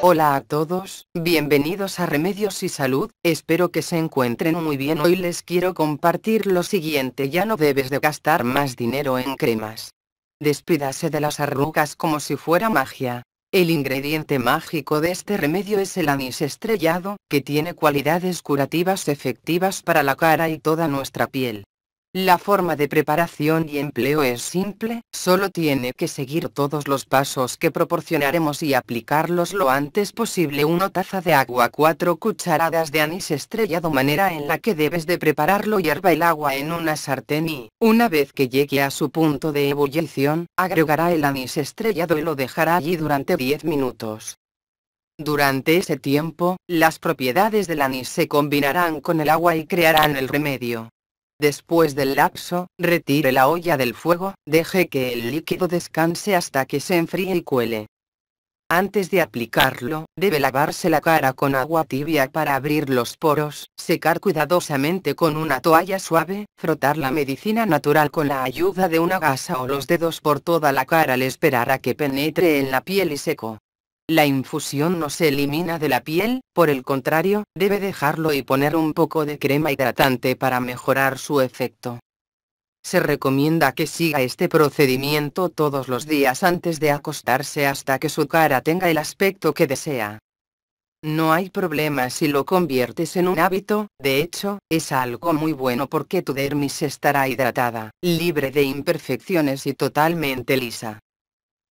Hola a todos, bienvenidos a Remedios y Salud, espero que se encuentren muy bien. Hoy les quiero compartir lo siguiente, ya no debes de gastar más dinero en cremas. Despídase de las arrugas como si fuera magia. El ingrediente mágico de este remedio es el anís estrellado, que tiene cualidades curativas efectivas para la cara y toda nuestra piel. La forma de preparación y empleo es simple, solo tiene que seguir todos los pasos que proporcionaremos y aplicarlos lo antes posible. Una taza de agua, 4 cucharadas de anís estrellado manera en la que debes de prepararlo hierva el agua en una sartén y, una vez que llegue a su punto de ebullición, agregará el anís estrellado y lo dejará allí durante 10 minutos. Durante ese tiempo, las propiedades del anís se combinarán con el agua y crearán el remedio. Después del lapso, retire la olla del fuego, deje que el líquido descanse hasta que se enfríe y cuele. Antes de aplicarlo, debe lavarse la cara con agua tibia para abrir los poros, secar cuidadosamente con una toalla suave, frotar la medicina natural con la ayuda de una gasa o los dedos por toda la cara al esperar a que penetre en la piel y seco. La infusión no se elimina de la piel, por el contrario, debe dejarlo y poner un poco de crema hidratante para mejorar su efecto. Se recomienda que siga este procedimiento todos los días antes de acostarse hasta que su cara tenga el aspecto que desea. No hay problema si lo conviertes en un hábito, de hecho, es algo muy bueno porque tu dermis estará hidratada, libre de imperfecciones y totalmente lisa.